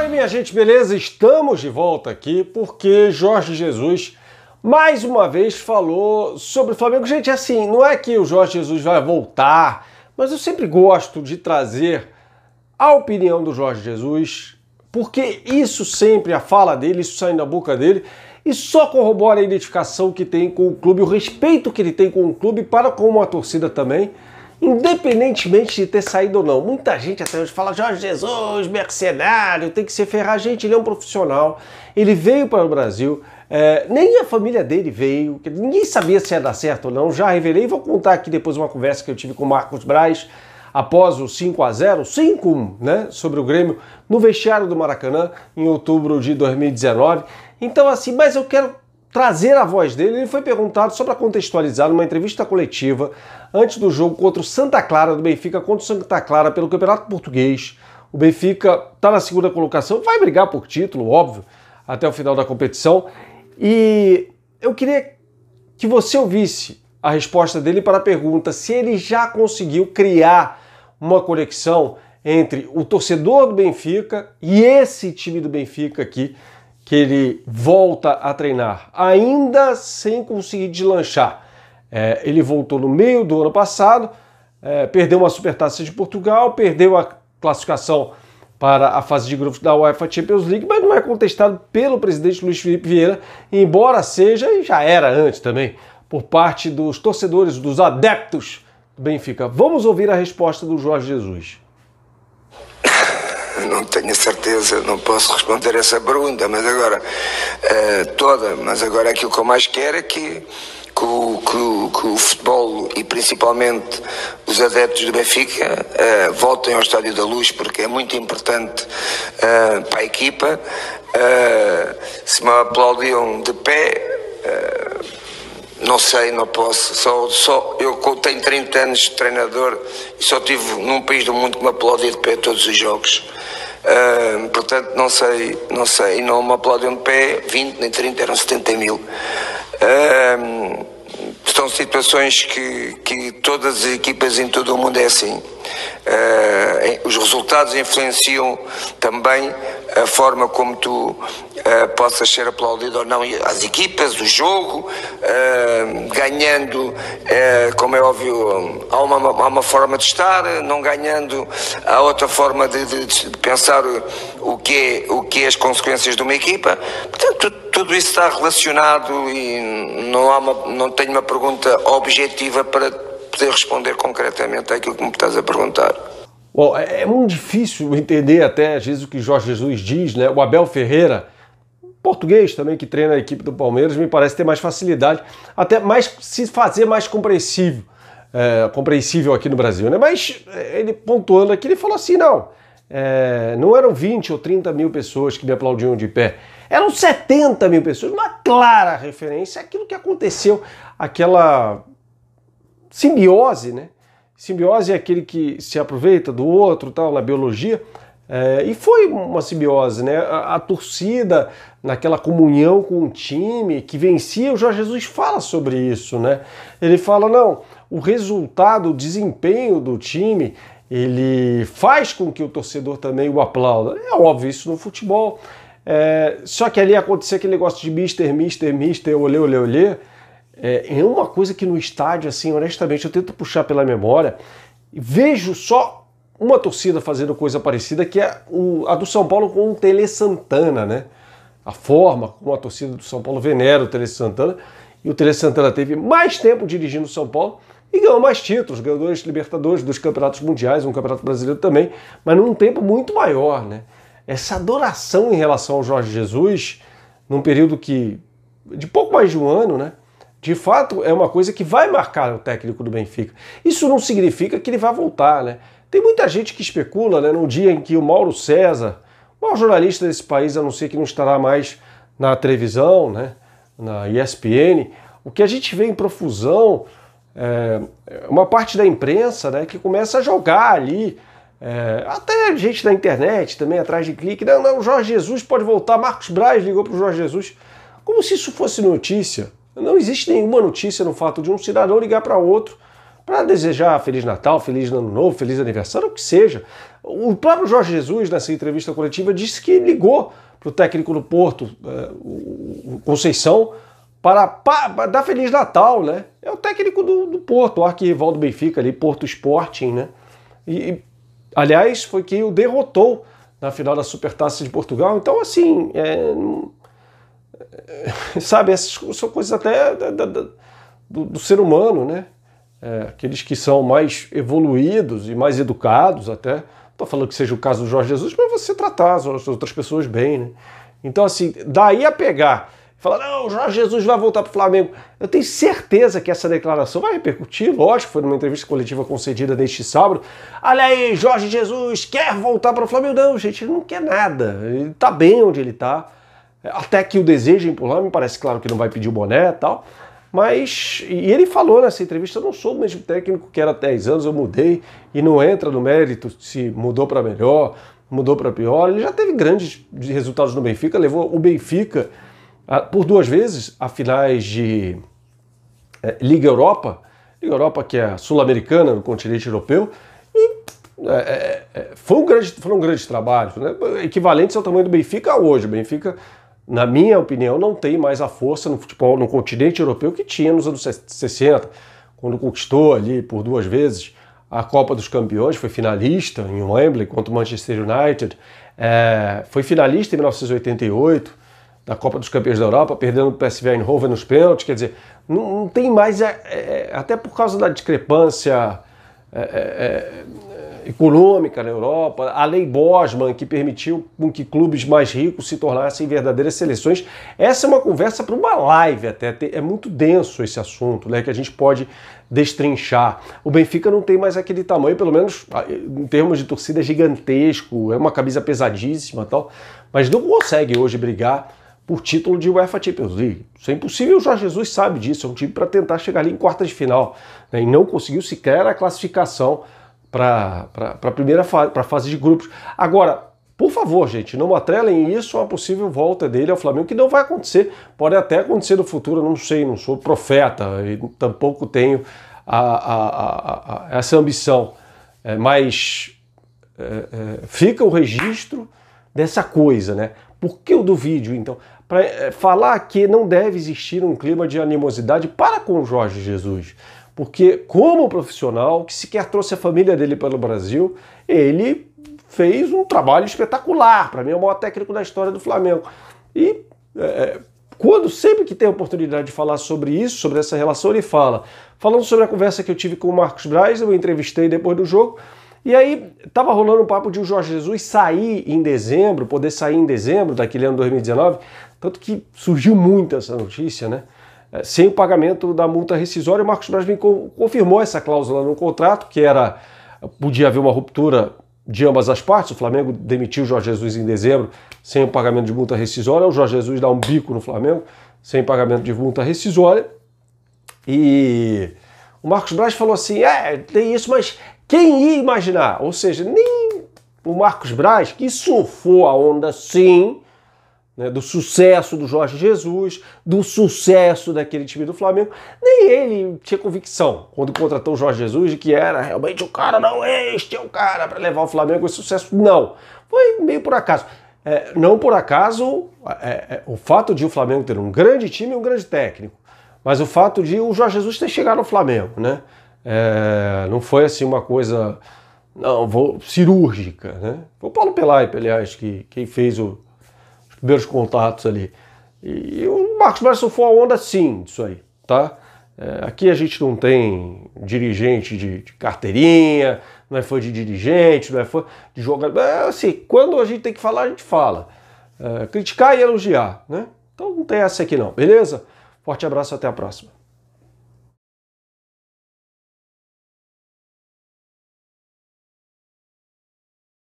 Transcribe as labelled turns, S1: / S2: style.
S1: aí, minha gente, beleza? Estamos de volta aqui porque Jorge Jesus mais uma vez falou sobre o Flamengo. Gente, é assim, não é que o Jorge Jesus vai voltar, mas eu sempre gosto de trazer a opinião do Jorge Jesus, porque isso sempre, a fala dele, isso saindo da boca dele, e só corrobora a identificação que tem com o clube, o respeito que ele tem com o clube para com a torcida também. Independentemente de ter saído ou não, muita gente até hoje fala: Jorge Jesus, mercenário, tem que se ferrar. Gente, ele é um profissional, ele veio para o Brasil, é, nem a família dele veio, ninguém sabia se ia dar certo ou não. Já revelei, vou contar aqui depois uma conversa que eu tive com o Marcos Braz após o 5 a 0 5 né, sobre o Grêmio, no vestiário do Maracanã, em outubro de 2019. Então, assim, mas eu quero trazer a voz dele, ele foi perguntado, só para contextualizar, numa entrevista coletiva antes do jogo contra o Santa Clara, do Benfica contra o Santa Clara pelo Campeonato Português. O Benfica está na segunda colocação, vai brigar por título, óbvio, até o final da competição. E eu queria que você ouvisse a resposta dele para a pergunta se ele já conseguiu criar uma conexão entre o torcedor do Benfica e esse time do Benfica aqui que ele volta a treinar, ainda sem conseguir deslanchar. É, ele voltou no meio do ano passado, é, perdeu uma supertaça de Portugal, perdeu a classificação para a fase de grupos da UEFA Champions League, mas não é contestado pelo presidente Luiz Felipe Vieira, embora seja e já era antes também, por parte dos torcedores, dos adeptos do Benfica. Vamos ouvir a resposta do Jorge Jesus
S2: não tenho certeza, não posso responder essa pergunta, mas agora, uh, toda, mas agora aquilo que eu mais quero é que, que, o, que, o, que o futebol e principalmente os adeptos do Benfica uh, voltem ao Estádio da Luz, porque é muito importante uh, para a equipa. se me aplaudiam de pé, não sei, não posso. Só, só, eu tenho 30 anos de treinador e só tive num país do mundo que me aplaudia de pé todos os jogos portanto, não sei, não sei, não me aplaudiam de pé, 20 nem 30, eram 70 mil. Uh, são situações que, que todas as equipas em todo o mundo é assim. Uh, os resultados influenciam também a forma como tu uh, possas ser aplaudido ou não, as equipas, o jogo, uh, ganhando, como é óbvio, há uma, há uma, forma de estar, não ganhando, há outra forma de, de, de pensar o que, é, o que é as consequências de uma equipa. Portanto, tu, tudo isso está relacionado e não, há uma, não tenho uma pergunta objetiva para poder responder concretamente àquilo que me estás a perguntar.
S1: Bom, é, é muito difícil entender até às vezes o que Jorge Jesus diz, né? O Abel Ferreira, português também que treina a equipe do Palmeiras, me parece ter mais facilidade, até mais se fazer mais compreensível, é, compreensível aqui no Brasil, né? Mas é, ele pontuando aqui, ele falou assim, não, é, não eram 20 ou 30 mil pessoas que me aplaudiam de pé, eram 70 mil pessoas, uma clara referência àquilo que aconteceu, aquela simbiose, né? Simbiose é aquele que se aproveita do outro, tal, na biologia, é, e foi uma simbiose, né? A, a, torcida, naquela comunhão com o time que vencia, o Jorge Jesus fala sobre isso, né? Ele fala: não, o resultado, o desempenho do time ele faz com que o torcedor também o aplauda. É óbvio isso no futebol. É, só que ali aconteceu aquele negócio de mister, mister, mister, olê, olê, olê. É, é, uma coisa que no estádio, assim, honestamente, eu tento puxar pela memória, vejo só uma torcida fazendo coisa parecida, que é o, a do São Paulo com o Tele Santana, né? A forma como a torcida do São Paulo venera o Tele Santana. E o Tele Santana teve mais tempo dirigindo o São Paulo e ganhou mais títulos, ganhou dois Libertadores, dois campeonatos mundiais, um campeonato brasileiro também, mas num tempo muito maior, né? Essa adoração em relação ao Jorge Jesus, num período que de pouco mais de um ano, né? De fato, é uma coisa que vai marcar o técnico do Benfica. Isso não significa que ele vai voltar, né? Tem muita gente que especula, né, no dia em que o Mauro César, o maior jornalista desse país, a não ser que não estará mais na televisão, né, na ESPN, o que a gente vê em profusão é, uma parte da imprensa né, que começa a jogar ali, é, até gente da internet também atrás de clique, né, não, não, Jorge Jesus pode voltar, Marcos Braz ligou para o Jorge Jesus, como se isso fosse notícia. Não existe nenhuma notícia no fato de um cidadão ligar para outro para desejar Feliz Natal, Feliz Ano Novo, Feliz Aniversário, o que seja. O próprio Jorge Jesus, nessa entrevista coletiva, disse que ligou para o técnico do Porto, é, o Conceição, para, para dar Feliz Natal, né? É o técnico do, do Porto, o arquirrival do Benfica ali, Porto Sporting, né? E, e, aliás, foi quem o derrotou na final da Supertaça de Portugal. Então, assim, é, é, sabe, essas são coisas até da, da, da, do, do, ser humano, né? É, aqueles que são mais evoluídos e mais educados até. Estou falando que seja o caso do Jorge Jesus, mas você tratar as outras pessoas bem, né? Então, assim, daí a pegar Fala, não, Jorge Jesus vai voltar para o Flamengo. Eu tenho certeza que essa declaração vai repercutir, lógico, foi numa entrevista coletiva concedida neste sábado. Olha aí, Jorge Jesus quer voltar para o Flamengo. Não, gente, ele não quer nada. Ele está bem onde ele está. Até que o desejem por lá, me parece claro que não vai pedir o boné e tal. Mas, e ele falou nessa entrevista, eu não sou o mesmo técnico que era há 10 anos, eu mudei e não entra no mérito se mudou para melhor, mudou para pior. Ele já teve grandes resultados no Benfica, levou o Benfica ah, por duas vezes a finais de é, Liga Europa, Liga Europa que é a sul-americana no continente europeu, e é, é, é foi um grande, foram um grandes trabalhos, né? equivalentes ao tamanho do Benfica hoje. O Benfica, na minha opinião, não tem mais a força no futebol no continente europeu que tinha nos anos 60, quando conquistou ali por duas vezes a Copa dos Campeões, foi finalista em Wembley contra o Manchester United, é, foi finalista em 1988 na Copa dos Campeões da Europa, perdendo para o PSV Eindhoven nos pênaltis, quer dizer, não, não tem mais, é, é, até por causa da discrepância é, é, é, econômica na Europa, a lei Bosman que permitiu com que clubes mais ricos se tornassem verdadeiras seleções. Essa é uma conversa para uma live até, é muito denso esse assunto, né, que a gente pode destrinchar. O Benfica não tem mais aquele tamanho, pelo menos em termos de torcida é gigantesco, é uma camisa pesadíssima tal, mas não consegue hoje brigar por título de UEFA Champions League. Isso é impossível, o Jorge Jesus sabe disso. É um time para tentar chegar ali em quartas de final. Né, e não conseguiu sequer a classificação para a primeira fase, para a fase de grupos. Agora, por favor, gente, não atrelem isso a uma possível volta dele ao Flamengo, que não vai acontecer. Pode até acontecer no futuro, não sei, não sou profeta e tampouco tenho a, a, a, essa ambição. É, mas é, é, fica o registro dessa coisa, né? Por que o do vídeo, então? para eh, falar que não deve existir um clima de animosidade para com Jorge Jesus, porque como profissional que sequer trouxe a família dele pelo Brasil, ele fez um trabalho espetacular, para mim é o maior técnico da história do Flamengo. E é, quando sempre que tem a oportunidade de falar sobre isso, sobre essa relação, ele fala. Falando sobre a conversa que eu tive com o Marcos Braz, eu entrevistei depois do jogo, e aí estava rolando um papo de o Jorge Jesus sair em dezembro, poder sair em dezembro daquele ano 2019, tanto que surgiu muito essa notícia, né? É, sem o pagamento da multa rescisória, o Marcos Braz me confirmou essa cláusula no contrato, que era podia haver uma ruptura de ambas as partes. O Flamengo demitiu o Jorge Jesus em dezembro sem o pagamento de multa rescisória, o Jorge Jesus dá um bico no Flamengo sem pagamento de multa rescisória. E o Marcos Braz falou assim: é, tem isso, mas quem ia imaginar? Ou seja, nem o Marcos Braz, que surfou a onda sim, né, do sucesso do Jorge Jesus, do sucesso daquele time do Flamengo, nem ele tinha convicção quando contratou o Jorge Jesus de que era realmente o cara, não, este é o cara para levar o Flamengo a esse sucesso. Não. Foi meio por acaso. É, não por acaso é, é, o fato de o Flamengo ter um grande time e um grande técnico, mas o fato de o Jorge Jesus ter chegado no Flamengo, né? É, não foi assim uma coisa não, vou, cirúrgica. Né? Foi o Paulo Pelaipe, aliás, que, quem fez o, os primeiros contatos ali. E, e o Marcos Braz surfou a onda sim disso aí. Tá? É, aqui a gente não tem dirigente de, de carteirinha, não é fã de dirigente, não é fã de jogador. É, assim, quando a gente tem que falar, a gente fala. É, criticar e elogiar, né? Então não tem essa aqui não,
S2: beleza? Forte abraço, até a próxima.